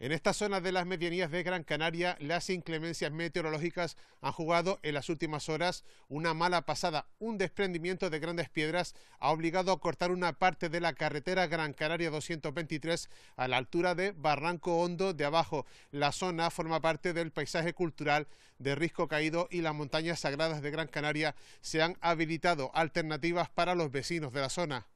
En esta zona de las medianías de Gran Canaria, las inclemencias meteorológicas han jugado en las últimas horas una mala pasada. Un desprendimiento de grandes piedras ha obligado a cortar una parte de la carretera Gran Canaria 223 a la altura de Barranco Hondo de abajo. La zona forma parte del paisaje cultural de Risco Caído y las montañas sagradas de Gran Canaria se han habilitado alternativas para los vecinos de la zona.